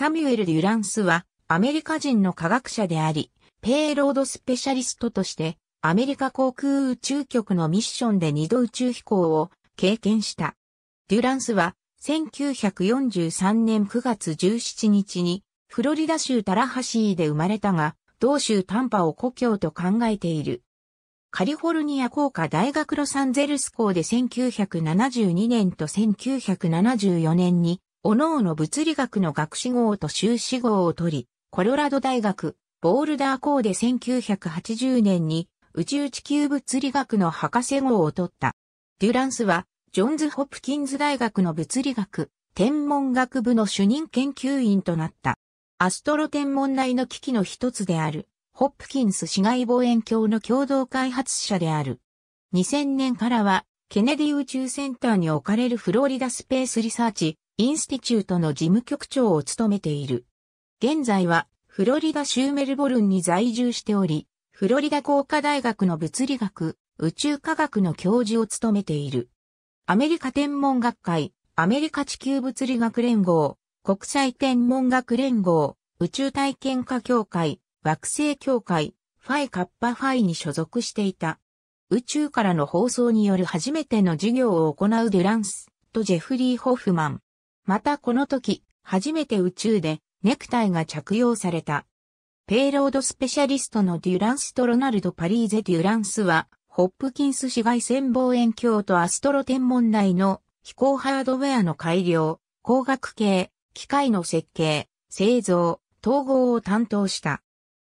サミュエル・デュランスはアメリカ人の科学者であり、ペイロードスペシャリストとしてアメリカ航空宇宙局のミッションで二度宇宙飛行を経験した。デュランスは1943年9月17日にフロリダ州タラハシーで生まれたが、同州タンパを故郷と考えている。カリフォルニア工科大学ロサンゼルス校で1972年と1974年に各々物理学の学士号と修士号を取り、コロラド大学、ボールダー校で1980年に宇宙地球物理学の博士号を取った。デュランスは、ジョンズ・ホプキンズ大学の物理学、天文学部の主任研究員となった。アストロ天文台の機器の一つである、ホップキンス市外望遠鏡の共同開発者である。2000年からは、ケネディ宇宙センターに置かれるフロリダスペースリサーチ、インスティチュートの事務局長を務めている。現在は、フロリダ州メルボルンに在住しており、フロリダ工科大学の物理学、宇宙科学の教授を務めている。アメリカ天文学会、アメリカ地球物理学連合、国際天文学連合、宇宙体験科協会、惑星協会、ファイカッパファイに所属していた。宇宙からの放送による初めての授業を行うデュランスとジェフリー・ホフマン。またこの時、初めて宇宙でネクタイが着用された。ペイロードスペシャリストのデュランスとロナルド・パリーゼ・デュランスは、ホップキンス紫外線望遠鏡とアストロ天文台の飛行ハードウェアの改良、光学系、機械の設計、製造、統合を担当した。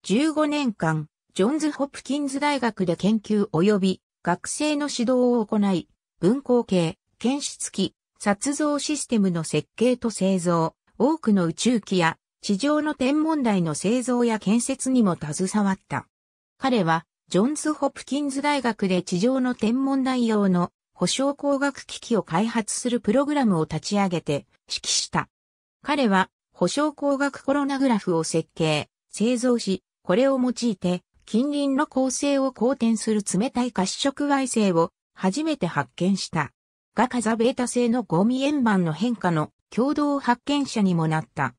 15年間、ジョンズ・ホプキンズ大学で研究及び学生の指導を行い、文光系、検出機、撮像システムの設計と製造、多くの宇宙機や地上の天文台の製造や建設にも携わった。彼は、ジョンズ・ホプキンズ大学で地上の天文台用の保証工学機器を開発するプログラムを立ち上げて指揮した。彼は、保証工学コロナグラフを設計、製造し、これを用いて近隣の構成を好転する冷たい褐色矮星を初めて発見した。ガカザベータ星のゴミ円盤の変化の共同発見者にもなった。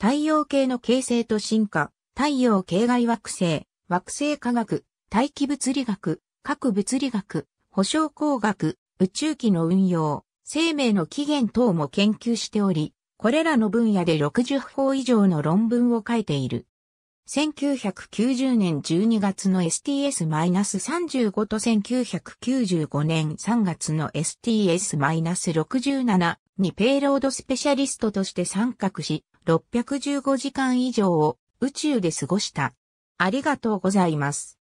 太陽系の形成と進化、太陽系外惑星、惑星科学、大気物理学、核物理学、保証工学、宇宙機の運用、生命の起源等も研究しており、これらの分野で60法以上の論文を書いている。1990年12月の STS-35 と1995年3月の STS-67 にペイロードスペシャリストとして参画し、615時間以上を宇宙で過ごした。ありがとうございます。